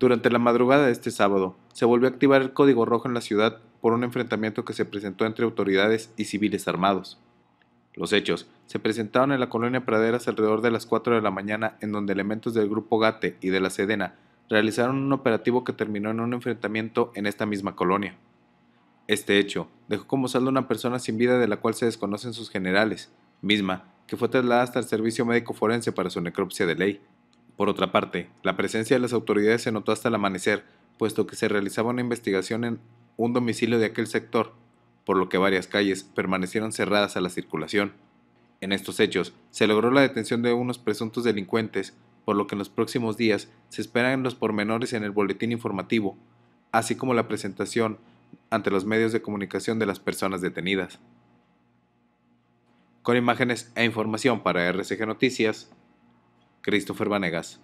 Durante la madrugada de este sábado, se volvió a activar el código rojo en la ciudad por un enfrentamiento que se presentó entre autoridades y civiles armados. Los hechos se presentaron en la colonia Praderas alrededor de las 4 de la mañana en donde elementos del grupo GATE y de la Sedena realizaron un operativo que terminó en un enfrentamiento en esta misma colonia. Este hecho dejó como saldo una persona sin vida de la cual se desconocen sus generales, misma que fue trasladada hasta el servicio médico forense para su necropsia de ley. Por otra parte, la presencia de las autoridades se notó hasta el amanecer, puesto que se realizaba una investigación en un domicilio de aquel sector, por lo que varias calles permanecieron cerradas a la circulación. En estos hechos, se logró la detención de unos presuntos delincuentes, por lo que en los próximos días se esperan los pormenores en el boletín informativo, así como la presentación ante los medios de comunicación de las personas detenidas. Con imágenes e información para RCG Noticias, Christopher Vanegas.